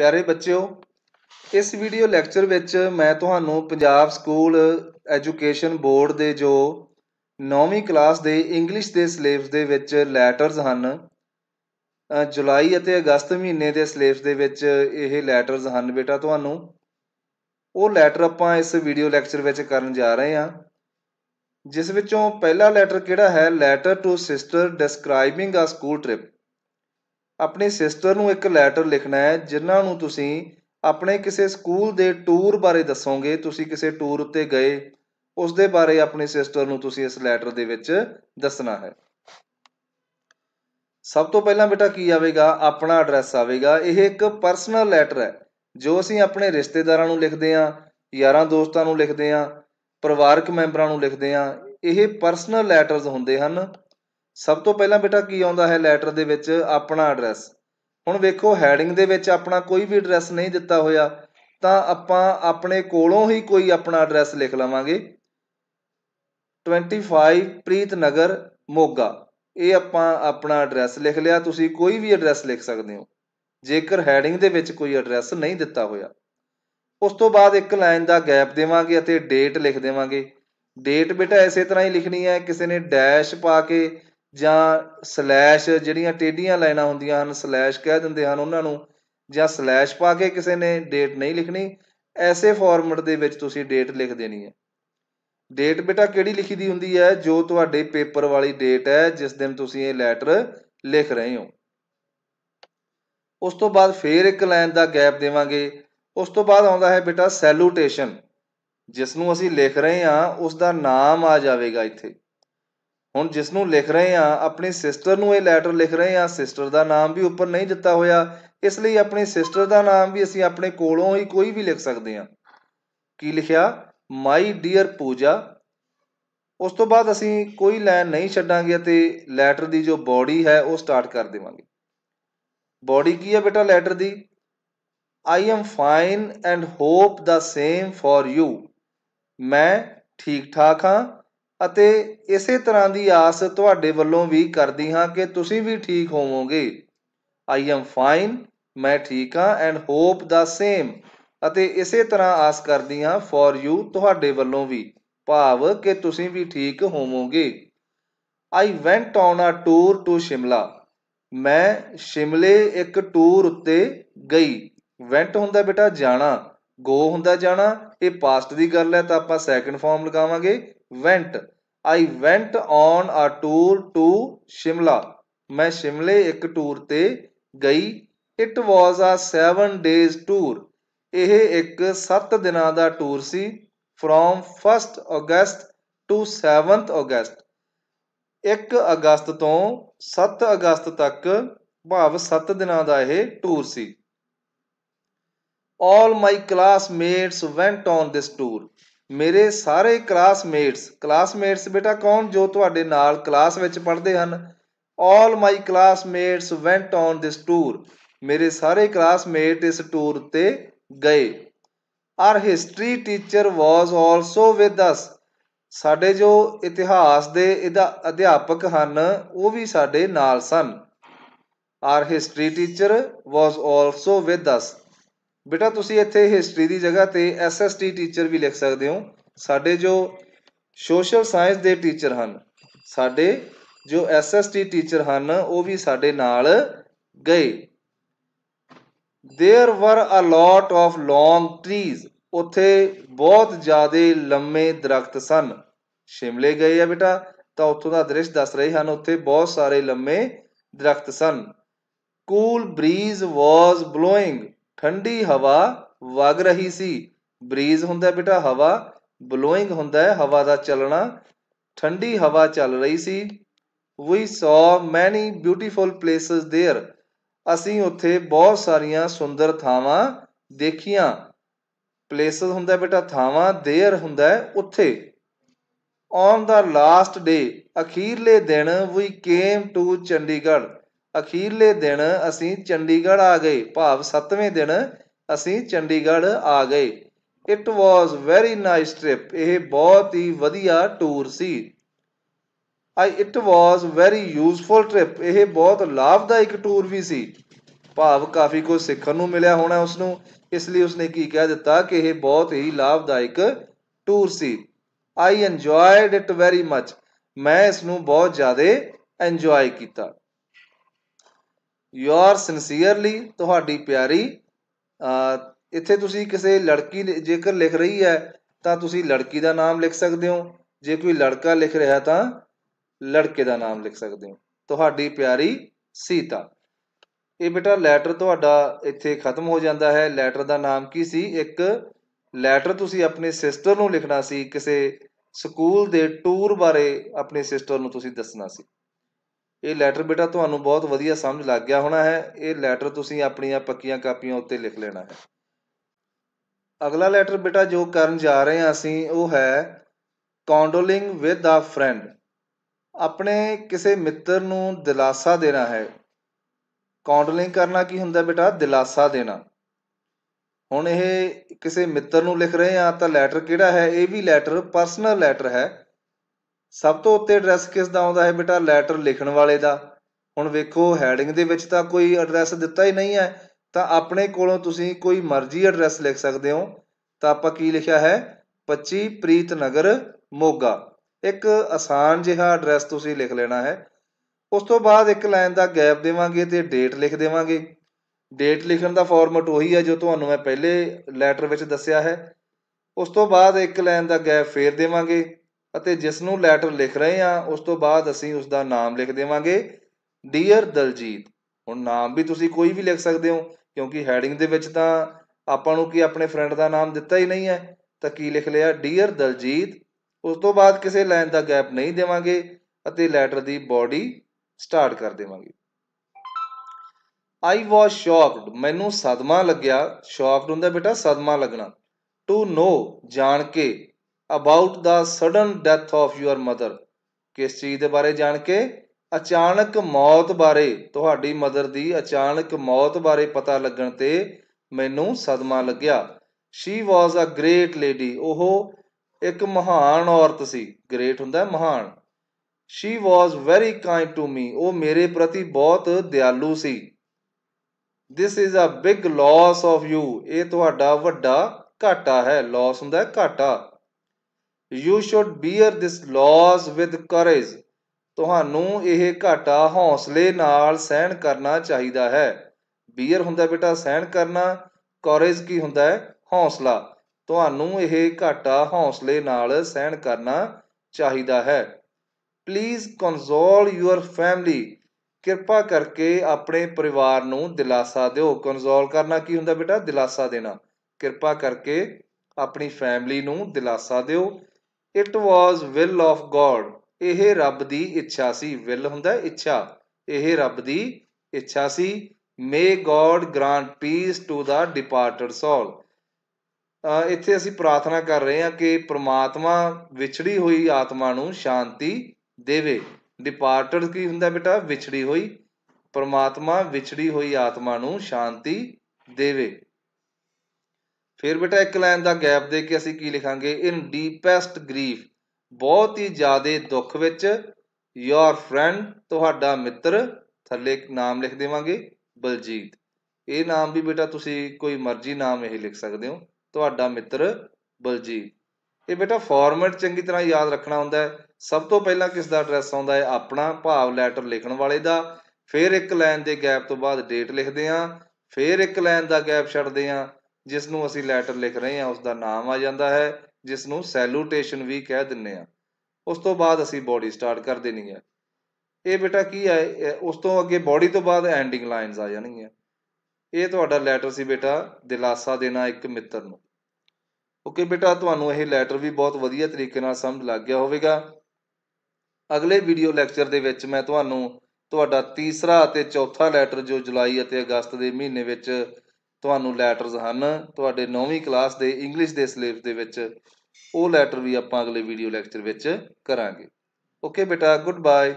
ਪਿਆਰੇ ਬੱਚਿਓ ਇਸ ਵੀਡੀਓ ਲੈਕਚਰ ਵਿੱਚ ਮੈਂ ਤੁਹਾਨੂੰ ਪੰਜਾਬ ਸਕੂਲ ਐਜੂਕੇਸ਼ਨ ਬੋਰਡ ਦੇ ਜੋ 9ਵੀਂ ਕਲਾਸ ਦੇ ਇੰਗਲਿਸ਼ ਦੇ ਸਿਲੇਬਸ ਦੇ ਵਿੱਚ ਲੈਟਰਸ ਹਨ ਜੁਲਾਈ ਅਤੇ ਅਗਸਤ ਮਹੀਨੇ ਦੇ ਸਿਲੇਬਸ ਦੇ ਵਿੱਚ ਇਹ ਲੈਟਰਸ ਹਨ ਬੇਟਾ ਤੁਹਾਨੂੰ ਉਹ ਲੈਟਰ ਆਪਾਂ ਇਸ ਵੀਡੀਓ ਲੈਕਚਰ ਵਿੱਚ ਕਰਨ ਜਾ ਰਹੇ ਹਾਂ ਜਿਸ ਵਿੱਚੋਂ ਪਹਿਲਾ ਲੈਟਰ ਕਿਹੜਾ ਹੈ letter to sister describing a school trip ਆਪਣੀ ਸਿਸਟਰ ਨੂੰ ਇੱਕ ਲੈਟਰ ਲਿਖਣਾ ਹੈ ਜਿਨ੍ਹਾਂ ਨੂੰ ਤੁਸੀਂ ਆਪਣੇ ਕਿਸੇ ਸਕੂਲ ਦੇ ਟੂਰ ਬਾਰੇ ਦੱਸੋਗੇ ਤੁਸੀਂ ਕਿਸੇ ਟੂਰ ਉੱਤੇ ਗਏ ਉਸ ਦੇ ਬਾਰੇ ਆਪਣੀ ਸਿਸਟਰ ਨੂੰ ਤੁਸੀਂ ਇਸ ਲੈਟਰ ਦੇ ਵਿੱਚ ਦੱਸਣਾ ਹੈ ਸਭ ਤੋਂ ਪਹਿਲਾਂ ਬੇਟਾ ਕੀ ਆਵੇਗਾ ਆਪਣਾ ਐਡਰੈਸ ਆਵੇਗਾ ਇਹ ਇੱਕ ਪਰਸਨਲ ਲੈਟਰ ਹੈ ਜੋ ਅਸੀਂ ਆਪਣੇ ਰਿਸ਼ਤੇਦਾਰਾਂ ਨੂੰ ਲਿਖਦੇ ਆਂ ਯਾਰਾਂ ਦੋਸਤਾਂ ਨੂੰ ਲਿਖਦੇ ਆਂ ਪਰਿਵਾਰਕ ਮੈਂਬਰਾਂ ਨੂੰ ਲਿਖਦੇ ਆਂ ਇਹ ਪਰਸਨਲ ਲੈਟਰਸ ਹੁੰਦੇ ਹਨ ਸਭ ਤੋਂ ਪਹਿਲਾਂ ਬੇਟਾ ਕੀ ਆਉਂਦਾ ਹੈ ਲੈਟਰ ਦੇ ਵਿੱਚ ਆਪਣਾ ਐਡਰੈਸ ਹੁਣ ਵੇਖੋ ਹੈਡਿੰਗ ਦੇ ਵਿੱਚ ਆਪਣਾ ਕੋਈ ਵੀ ਐਡਰੈਸ ਨਹੀਂ ਦਿੱਤਾ ਹੋਇਆ ਤਾਂ ਆਪਾਂ ਆਪਣੇ ਕੋਲੋਂ ਹੀ ਕੋਈ ਆਪਣਾ ਐਡਰੈਸ ਲਿਖ ਲਵਾਂਗੇ 25 ਪ੍ਰੀਤ ਨਗਰ ਮੋਗਾ ਇਹ ਆਪਾਂ ਆਪਣਾ ਐਡਰੈਸ ਲਿਖ ਲਿਆ ਤੁਸੀਂ ਕੋਈ ਵੀ ਐਡਰੈਸ ਲਿਖ ਸਕਦੇ ਹੋ ਜੇਕਰ ਹੈਡਿੰਗ ਦੇ ਵਿੱਚ ਕੋਈ ਐਡਰੈਸ ਨਹੀਂ ਦਿੱਤਾ ਹੋਇਆ ਉਸ ਤੋਂ ਬਾਅਦ ਇੱਕ ਲਾਈਨ ਦਾ ਗੈਪ ਦੇਵਾਂਗੇ ਅਤੇ ਡੇਟ ਲਿਖ ਦੇਵਾਂਗੇ ਡੇਟ ਬੇਟਾ ਐਸੇ ਤਰ੍ਹਾਂ ਹੀ ਲਿਖਣੀ ਹੈ ਕਿਸੇ ਨੇ ਡੈਸ਼ ਪਾ ਕੇ ਜਾਂ ਸਲੈਸ਼ ਜਿਹੜੀਆਂ ਟੇਢੀਆਂ ਲਾਈਨਾਂ ਹੁੰਦੀਆਂ ਹਨ ਸਲੈਸ਼ ਕਹਿ ਦਿੰਦੇ ਹਨ ਉਹਨਾਂ ਨੂੰ ਜਾਂ ਸਲੈਸ਼ ਪਾ ਕੇ ਕਿਸੇ ਨੇ ਡੇਟ ਨਹੀਂ ਲਿਖਣੀ ਐਸੇ ਫਾਰਮੈਟ ਦੇ ਵਿੱਚ ਤੁਸੀਂ ਡੇਟ ਲਿਖ ਦੇਣੀ ਹੈ ਡੇਟ ਬੇਟਾ ਕਿਹੜੀ ਲਿਖੀ ਦੀ ਹੁੰਦੀ ਹੈ ਜੋ ਤੁਹਾਡੇ ਪੇਪਰ ਵਾਲੀ ਡੇਟ ਹੈ ਜਿਸ ਦਿਨ ਤੁਸੀਂ ਇਹ ਲੈਟਰ ਲਿਖ ਰਹੇ ਹੋ ਉਸ ਤੋਂ ਬਾਅਦ ਫੇਰ ਇੱਕ ਲਾਈਨ ਦਾ ਗੈਪ ਦੇਵਾਂਗੇ ਉਸ ਤੋਂ ਬਾਅਦ ਆਉਂਦਾ ਹੈ ਬੇਟਾ ਸੈਲੂਟੇਸ਼ਨ ਜਿਸ ਨੂੰ ਅਸੀਂ ਲਿਖ ਰਹੇ ਹਾਂ ਉਸ ਦਾ ਨਾਮ ਆ ਜਾਵੇਗਾ ਇੱਥੇ ਹੁਣ ਜਿਸ ਨੂੰ ਲਿਖ ਰਹੇ ਆ ਆਪਣੀ ਸਿਸਟਰ ਨੂੰ ਇਹ ਲੈਟਰ ਲਿਖ ਰਹੇ ਆ ਸਿਸਟਰ ਦਾ ਨਾਮ ਵੀ ਉੱਪਰ ਨਹੀਂ ਦਿੱਤਾ ਹੋਇਆ ਇਸ ਲਈ ਆਪਣੀ ਸਿਸਟਰ ਦਾ ਨਾਮ ਵੀ ਅਸੀਂ ਆਪਣੇ ਕੋਲੋਂ ਹੀ ਕੋਈ ਵੀ ਲਿਖ ਸਕਦੇ ਆ ਕੀ ਲਿਖਿਆ ਮਾਈ ਡੀਅਰ ਪੂਜਾ ਉਸ ਤੋਂ ਬਾਅਦ ਅਸੀਂ ਕੋਈ ਲਾਈਨ ਨਹੀਂ ਛੱਡਾਂਗੇ ਤੇ ਲੈਟਰ ਦੀ ਜੋ ਬਾਡੀ ਹੈ ਉਹ ਸਟਾਰਟ ਕਰ ਦੇਵਾਂਗੇ ਬਾਡੀ ਕੀ ਹੈ ਬੇਟਾ ਲੈਟਰ ਦੀ I am fine and hope the same for you ਮੈਂ ਠੀਕ ਠਾਕ ਹਾਂ ਅਤੇ ਇਸੇ ਤਰ੍ਹਾਂ ਦੀ ਆਸ ਤੁਹਾਡੇ ਵੱਲੋਂ ਵੀ ਕਰਦੀ ਹਾਂ ਕਿ ਤੁਸੀਂ ਵੀ ਠੀਕ ਹੋਵੋਗੇ ਆਈ ਐਮ ਫਾਈਨ ਮੈਂ ਠੀਕ ਹਾਂ ਐਂਡ ਹੋਪ ਦਾ ਸੇਮ ਅਤੇ ਇਸੇ ਤਰ੍ਹਾਂ ਆਸ ਕਰਦੀ ਹਾਂ ਫॉर ਯੂ ਤੁਹਾਡੇ ਵੱਲੋਂ ਵੀ ਭਾਵ ਕਿ ਤੁਸੀਂ ਵੀ ਠੀਕ ਹੋਵੋਗੇ I went on a tour to Shimla ਮੈਂ ਸ਼ਿਮਲੇ ਇੱਕ ਟੂਰ ਉੱਤੇ ਗਈ ਵੈਂਟ ਹੁੰਦਾ ਬੇਟਾ ਜਾਣਾ ਗੋ ਹੁੰਦਾ ਜਾਣਾ ਇਹ ਪਾਸਟ ਦੀ ਗੱਲ ਹੈ ਤਾਂ ਆਪਾਂ ਸੈਕੰਡ ਫਾਰਮ ਲਗਾਵਾਂਗੇ went I went on a tour to Shimla ਮੈਂ ਸ਼ਿਮਲੇ ਇੱਕ ਟੂਰ ਤੇ ਗਈ it was a 7 days tour ਇਹ ਇੱਕ 7 ਦਿਨਾਂ ਦਾ ਟੂਰ ਸੀ from 1st August to 7th August 1 ਅਗਸਤ ਤੋਂ 7 ਅਗਸਤ ਤੱਕ ਭਾਵ 7 ਦਿਨਾਂ ਦਾ ਇਹ ਟੂਰ ਸੀ all my classmates went on this tour ਮੇਰੇ ਸਾਰੇ ਕਲਾਸਮੇਟਸ ਕਲਾਸਮੇਟਸ ਬੇਟਾ ਕੌਣ ਜੋ ਤੁਹਾਡੇ ਨਾਲ ਕਲਾਸ ਵਿੱਚ ਪੜ੍ਹਦੇ ਹਨ all my classmates went on this tour ਮੇਰੇ ਸਾਰੇ ਕਲਾਸਮੇਟ ਇਸ ਟੂਰ ਤੇ ਗਏ our history teacher was also with us ਸਾਡੇ ਜੋ ਇਤਿਹਾਸ ਦੇ ਇਹਦਾ ਅਧਿਆਪਕ ਹਨ ਉਹ ਵੀ ਸਾਡੇ ਨਾਲ ਸਨ our history teacher was also with us ਬੇਟਾ ਤੁਸੀਂ ਇੱਥੇ ਹਿਸਟਰੀ ਦੀ ਜਗ੍ਹਾ ਤੇ ਐਸਐਸਟੀ ਟੀਚਰ ਵੀ ਲਿਖ ਸਕਦੇ ਹੋ ਸਾਡੇ ਜੋ ਸੋਸ਼ਲ ਸਾਇੰਸ ਦੇ ਟੀਚਰ ਹਨ ਸਾਡੇ ਜੋ ਐਸਐਸਟੀ ਟੀਚਰ ਹਨ ਉਹ ਵੀ ਸਾਡੇ ਨਾਲ ਗਏ there were a lot of long trees ਉੱਥੇ ਬਹੁਤ ਜ਼ਿਆਦਾ ਲੰਮੇ ਦਰਖਤ ਸਨ ਸ਼ਿਮਲੇ ਗਏ ਆ ਬੇਟਾ ਤਾਂ ਉੱਥੋਂ ਦਾ ਦ੍ਰਿਸ਼ ਦੱਸ ਰਹੇ ਹਨ ਉੱਥੇ ਬਹੁਤ ਸਾਰੇ ਲੰਮੇ ਦਰਖਤ ਸਨ ਕੂਲ ਬਰੀਜ਼ ਵਾਸ ਬਲੋਇੰਗ ਠੰਡੀ ਹਵਾ ਵਗ ਰਹੀ ਸੀ ਬਰੀਜ਼ ਹੁੰਦਾ ਬੇਟਾ ਹਵਾ ਬਲੋਇੰਗ ਹੁੰਦਾ ਹੈ ਹਵਾ ਦਾ ਚੱਲਣਾ ਠੰਡੀ ਹਵਾ ਚੱਲ ਰਹੀ ਸੀ ਵੀ ਸੋ ਮੈਨੀ ਬਿਊਟੀਫੁਲ ਪਲੇਸਸ देयर ਅਸੀਂ ਉੱਥੇ ਬਹੁਤ ਸਾਰੀਆਂ ਸੁੰਦਰ ਥਾਵਾਂ ਦੇਖੀਆਂ ਪਲੇਸਸ ਹੁੰਦਾ ਬੇਟਾ ਥਾਵਾਂ देयर ਹੁੰਦਾ ਉੱਥੇ ਔਨ ਦਾ ਲਾਸਟ ਡੇ ਅਖੀਰਲੇ ਦਿਨ ਵੀ ਕੇਮ ਟੂ ਚੰਡੀਗੜ੍ਹ ਅਖੀਰਲੇ ਦਿਨ ਅਸੀਂ ਚੰਡੀਗੜ੍ਹ ਆ ਗਏ ਭਾਵ 7ਵੇਂ ਦਿਨ ਅਸੀਂ ਚੰਡੀਗੜ੍ਹ ਆ ਗਏ it was very nice trip ਇਹ ਬਹੁਤ ਹੀ ਵਧੀਆ ਟੂਰ ਸੀ I it was very useful trip ਇਹ ਬਹੁਤ ਲਾਭਦਾਇਕ ਟੂਰ ਵੀ ਸੀ ਭਾਵ ਕਾਫੀ ਕੁਝ ਸਿੱਖਣ ਨੂੰ ਮਿਲਿਆ ਹੋਣਾ ਉਸ ਨੂੰ ਇਸ ਲਈ ਉਸਨੇ ਕੀ ਕਹਿ ਦਿੱਤਾ ਕਿ ਇਹ ਬਹੁਤ ਹੀ ਲਾਭਦਾਇਕ ਟੂਰ ਸੀ I enjoyed it very much ਮੈਂ ਇਸ ਨੂੰ ਬਹੁਤ ਜ਼ਿਆਦਾ ਇੰਜੋਏ ਕੀਤਾ ਯੋਰ ਸਿਨਸੀਅਰਲੀ ਤੁਹਾਡੀ ਪਿਆਰੀ ਇੱਥੇ ਤੁਸੀਂ ਕਿਸੇ ਲੜਕੀ ਜੇਕਰ ਲਿਖ ਰਹੀ ਹੈ ਤਾਂ ਤੁਸੀਂ ਲੜਕੀ ਦਾ ਨਾਮ ਲਿਖ ਸਕਦੇ ਹੋ ਜੇ ਕੋਈ ਲੜਕਾ ਲਿਖ ਰਿਹਾ ਤਾਂ ਲੜਕੇ ਦਾ ਨਾਮ ਲਿਖ ਸਕਦੇ ਹੋ ਤੁਹਾਡੀ ਪਿਆਰੀ ਸੀਤਾ ਇਹ ਬੇਟਾ ਲੈਟਰ ਤੁਹਾਡਾ ਇੱਥੇ ਖਤਮ ਹੋ ਜਾਂਦਾ ਹੈ ਲੈਟਰ ਦਾ ਨਾਮ ਕੀ ਸੀ ਇੱਕ ਲੈਟਰ ਤੁਸੀਂ ਆਪਣੇ ਸਿਸਟਰ ਨੂੰ ਲਿਖਣਾ ਸੀ ਕਿਸੇ ਸਕੂਲ ਦੇ ਟੂਰ ਬਾਰੇ ਆਪਣੇ ਸਿਸਟਰ ਨੂੰ ਤੁਸੀਂ ਦੱਸਣਾ ਸੀ ਇਹ ਲੈਟਰ ਬੇਟਾ ਤੁਹਾਨੂੰ ਬਹੁਤ ਵਧੀਆ ਸਮਝ ਲੱਗ ਗਿਆ ਹੋਣਾ ਹੈ ਇਹ ਲੈਟਰ ਤੁਸੀਂ ਆਪਣੀਆਂ ਪੱਕੀਆਂ ਕਾਪੀਆਂ ਉੱਤੇ ਲਿਖ ਲੈਣਾ ਹੈ ਅਗਲਾ ਲੈਟਰ ਬੇਟਾ ਜੋ ਕਰਨ ਜਾ ਰਹੇ ਹਾਂ ਅਸੀਂ ਉਹ ਹੈ ਕੌਂਡੋਲਿੰਗ ਵਿਦ ਆ ਫਰੈਂਡ ਆਪਣੇ ਕਿਸੇ ਮਿੱਤਰ ਨੂੰ ਦਿਲਾਸਾ ਦੇਣਾ ਹੈ ਕੌਂਡੋਲਿੰਗ ਕਰਨਾ ਕੀ ਹੁੰਦਾ ਬੇਟਾ ਦਿਲਾਸਾ ਦੇਣਾ ਹੁਣ ਇਹ ਕਿਸੇ ਮਿੱਤਰ ਨੂੰ ਲਿਖ ਰਹੇ ਹਾਂ ਤਾਂ ਲੈਟਰ ਕਿਹੜਾ ਹੈ ਇਹ ਵੀ ਲੈਟਰ ਪਰਸਨਲ ਲੈਟਰ ਹੈ ਸਭ ਤੋਂ ਉੱਤੇ ਐਡਰੈਸ ਕਿਸ ਦਾ ਆਉਂਦਾ ਹੈ ਬੇਟਾ ਲੈਟਰ ਲਿਖਣ ਵਾਲੇ ਦਾ ਹੁਣ ਵੇਖੋ ਹੈਡਿੰਗ ਦੇ ਵਿੱਚ ਤਾਂ ਕੋਈ ਐਡਰੈਸ ਦਿੱਤਾ ਹੀ ਨਹੀਂ ਹੈ ਤਾਂ ਆਪਣੇ ਕੋਲੋਂ ਤੁਸੀਂ ਕੋਈ ਮਰਜ਼ੀ ਐਡਰੈਸ ਲਿਖ ਸਕਦੇ ਹੋ ਤਾਂ ਆਪਾਂ ਕੀ ਲਿਖਿਆ ਹੈ 25 ਪ੍ਰੀਤ ਨਗਰ ਮੋਗਾ ਇੱਕ ਆਸਾਨ ਜਿਹਾ ਐਡਰੈਸ ਤੁਸੀਂ ਲਿਖ ਲੈਣਾ ਹੈ ਉਸ ਤੋਂ ਬਾਅਦ ਇੱਕ ਲਾਈਨ ਦਾ ਗੈਪ ਦੇਵਾਂਗੇ ਤੇ ਡੇਟ ਲਿਖ ਦੇਵਾਂਗੇ ਡੇਟ ਲਿਖਣ ਦਾ ਫਾਰਮੈਟ ਉਹੀ ਹੈ ਜੋ ਤੁਹਾਨੂੰ ਮੈਂ ਪਹਿਲੇ ਲੈਟਰ ਵਿੱਚ ਦੱਸਿਆ ਹੈ ਉਸ ਤੋਂ ਬਾਅਦ ਇੱਕ ਲਾਈਨ ਦਾ ਗੈਪ ਫੇਰ ਦੇਵਾਂਗੇ ਅਤੇ ਜਿਸ ਨੂੰ ਲੈਟਰ ਲਿਖ ਰਹੇ ਹਾਂ ਉਸ ਤੋਂ ਬਾਅਦ ਅਸੀਂ ਉਸ ਦਾ ਨਾਮ ਲਿਖ ਦੇਵਾਂਗੇ ਡੀਅਰ ਦਲਜੀਤ ਹੁਣ ਨਾਮ ਵੀ ਤੁਸੀਂ ਕੋਈ ਵੀ ਲਿਖ ਸਕਦੇ ਹੋ ਕਿਉਂਕਿ ਹੈਡਿੰਗ ਦੇ ਵਿੱਚ ਤਾਂ ਆਪਾਂ ਨੂੰ ਕੀ ਆਪਣੇ ਫਰੈਂਡ ਦਾ ਨਾਮ ਦਿੱਤਾ ਹੀ ਨਹੀਂ ਹੈ ਤਾਂ ਕੀ ਲਿਖ ਲਿਆ ਡੀਅਰ ਦਲਜੀਤ ਉਸ ਤੋਂ ਬਾਅਦ ਕਿਸੇ ਲਾਈਨ ਦਾ ਗੈਪ ਨਹੀਂ ਦੇਵਾਂਗੇ ਅਤੇ ਲੈਟਰ ਦੀ ਬਾਡੀ ਸਟਾਰਟ ਕਰ ਦੇਵਾਂਗੇ ਆਈ ਵਾਸ ਸ਼ੌਕਡ ਮੈਨੂੰ ਸਦਮਾ ਲੱਗਿਆ ਸ਼ੌਕਡ ਹੁੰਦਾ ਬੇਟਾ ਸਦਮਾ ਲੱਗਣਾ ਟੂ ਨੋ ਜਾਣ ਕੇ about the sudden death of your mother ਕਿਸ ਚੀਜ਼ ਦੇ ਬਾਰੇ ਜਾਣ ਕੇ ਅਚਾਨਕ ਮੌਤ ਬਾਰੇ ਤੁਹਾਡੀ ਮਦਰ ਦੀ ਅਚਾਨਕ ਮੌਤ ਬਾਰੇ ਪਤਾ ਲੱਗਣ ਤੇ ਮੈਨੂੰ ਸਦਮਾ ਲੱਗਿਆ she was a great lady ਉਹ ਇੱਕ ਮਹਾਨ ਔਰਤ ਸੀ ਗ੍ਰੇਟ ਹੁੰਦਾ ਮਹਾਨ she was very kind to me ਉਹ ਮੇਰੇ ਪ੍ਰਤੀ ਬਹੁਤ ਦਿਆਲੂ ਸੀ this is a big loss of you ਇਹ ਤੁਹਾਡਾ ਵੱਡਾ ਘਾਟਾ ਹੈ ਲਾਸ ਹੁੰਦਾ ਹੈ ਘਾਟਾ you should bear this loss with courage ਤੁਹਾਨੂੰ ਇਹ ਘਾਟਾ ਹੌਸਲੇ ਨਾਲ ਸਹਿਣ ਕਰਨਾ ਚਾਹੀਦਾ ਹੈ ਬੀਅਰ ਹੁੰਦਾ ਬੇਟਾ ਸਹਿਣ ਕਰਨਾ ਕਰੇਜ ਕੀ ਹੁੰਦਾ ਹੈ ਹੌਸਲਾ ਤੁਹਾਨੂੰ ਇਹ ਘਾਟਾ ਹੌਸਲੇ ਨਾਲ ਸਹਿਣ ਕਰਨਾ ਚਾਹੀਦਾ ਹੈ ਪਲੀਜ਼ ਕਨਸੋਲ ਯੂਅਰ ਫੈਮਿਲੀ ਕਿਰਪਾ ਕਰਕੇ ਆਪਣੇ ਪਰਿਵਾਰ ਨੂੰ ਦਿਲਾਸਾ ਦਿਓ ਕਨਸੋਲ ਕਰਨਾ ਕੀ ਹੁੰਦਾ ਬੇਟਾ ਦਿਲਾਸਾ ਦੇਣਾ ਕਿਰਪਾ ਕਰਕੇ ਆਪਣੀ ਫੈਮਿਲੀ ਨੂੰ ਦਿਲਾਸਾ ਦਿਓ it was will of God ਇਹ ਰੱਬ ਦੀ ਇੱਛਾ ਸੀ ਵਿਲ ਹੁੰਦਾ ਇੱਛਾ ਇਹ ਰੱਬ ਦੀ ਇੱਛਾ ਸੀ may God grant peace to the departed soul ਇੱਥੇ ਅਸੀਂ ਪ੍ਰਾਰਥਨਾ ਕਰ ਰਹੇ ਹਾਂ ਕਿ ਪ੍ਰਮਾਤਮਾ ਵਿਛੜੀ ਹੋਈ ਆਤਮਾ ਨੂੰ ਸ਼ਾਂਤੀ ਦੇਵੇ ਡਿਪਾਰਟਡ ਕੀ ਹੁੰਦਾ ਬੇਟਾ ਵਿਛੜੀ ਹੋਈ ਪ੍ਰਮਾਤਮਾ ਵਿਛੜੀ ਹੋਈ ਆਤਮਾ ਨੂੰ ਸ਼ਾਂਤੀ ਦੇਵੇ ਫਿਰ ਬੇਟਾ ਇੱਕ ਲਾਈਨ ਦਾ ਗੈਪ ਦੇ ਕੇ ਅਸੀਂ ਕੀ ਲਿਖਾਂਗੇ ਇਨ ਡੀਪੈਸਟ ਗਰੀਫ ਬਹੁਤ ਹੀ ਜ਼ਿਆਦਾ ਦੁੱਖ ਵਿੱਚ ਯੋਰ ਫਰੈਂਡ ਤੁਹਾਡਾ ਮਿੱਤਰ ਥੱਲੇ ਨਾਮ ਲਿਖ ਦੇਵਾਂਗੇ ਬਲਜੀਤ ਇਹ ਨਾਮ ਵੀ ਬੇਟਾ ਤੁਸੀਂ ਕੋਈ ਮਰਜ਼ੀ ਨਾਮ ਇਹ ਲਿਖ ਸਕਦੇ ਹੋ ਤੁਹਾਡਾ ਮਿੱਤਰ ਬਲਜੀਤ ਇਹ ਬੇਟਾ ਫਾਰਮੈਟ ਚੰਗੀ ਤਰ੍ਹਾਂ ਯਾਦ ਰੱਖਣਾ ਹੁੰਦਾ ਹੈ ਸਭ ਤੋਂ ਪਹਿਲਾਂ ਕਿਸ ਦਾ ਐਡਰੈਸ ਆਉਂਦਾ ਹੈ ਆਪਣਾ ਭਾਵ ਲੈਟਰ ਲਿਖਣ ਵਾਲੇ ਦਾ ਫਿਰ ਇੱਕ ਲਾਈਨ ਦੇ ਗੈਪ ਤੋਂ ਬਾਅਦ ਡੇਟ ਲਿਖਦੇ ਆਂ ਫਿਰ ਇੱਕ ਲਾਈਨ ਦਾ ਗੈਪ ਛੱਡਦੇ ਆਂ ਜਿਸ ਨੂੰ ਅਸੀਂ ਲੈਟਰ ਲਿਖ ਰਹੇ ਹਾਂ ਉਸ ਦਾ ਨਾਮ ਆ ਜਾਂਦਾ ਹੈ ਜਿਸ ਨੂੰ ਸੈਲੂਟੇਸ਼ਨ ਵੀ ਕਹਿ ਦਿੰਨੇ ਆ ਉਸ ਤੋਂ ਬਾਅਦ ਅਸੀਂ ਬੋਡੀ ਸਟਾਰਟ ਕਰ ਦੇਣੀ ਹੈ ਇਹ ਬੇਟਾ ਕੀ ਹੈ ਉਸ ਤੋਂ ਅੱਗੇ ਬੋਡੀ ਤੋਂ ਬਾਅਦ ਐਂਡਿੰਗ ਲਾਈਨਸ ਆ ਜਾਣਗੀਆਂ ਇਹ ਤੁਹਾਡਾ ਲੈਟਰ ਸੀ ਬੇਟਾ ਦਿਲਾਸਾ ਦੇਣਾ ਇੱਕ ਮਿੱਤਰ ਨੂੰ ਓਕੇ ਬੇਟਾ ਤੁਹਾਨੂੰ ਇਹ ਲੈਟਰ ਵੀ ਬਹੁਤ ਵਧੀਆ ਤਰੀਕੇ ਨਾਲ ਸਮਝ ਲੱਗ ਗਿਆ ਹੋਵੇਗਾ ਅਗਲੇ ਵੀਡੀਓ ਲੈਕਚਰ ਦੇ ਵਿੱਚ ਮੈਂ ਤੁਹਾਨੂੰ ਤੁਹਾਡਾ ਤੀਸਰਾ ਅਤੇ ਚੌਥਾ ਲੈਟਰ ਜੋ ਜੁਲਾਈ ਅਤੇ ਅਗਸਤ ਦੇ ਮਹੀਨੇ ਵਿੱਚ ਤੁਹਾਨੂੰ ਲੈਟਰਸ ਹਨ ਤੁਹਾਡੇ 9ਵੀਂ ਕਲਾਸ ਦੇ ਇੰਗਲਿਸ਼ ਦੇ ਸਿਲੇਬਸ ਦੇ ਵਿੱਚ ਉਹ ਲੈਟਰ ਵੀ ਆਪਾਂ ਅਗਲੇ ਵੀਡੀਓ ਲੈਕਚਰ ਵਿੱਚ ਕਰਾਂਗੇ ਓਕੇ ਬੇਟਾ ਗੁੱਡ ਬਾਏ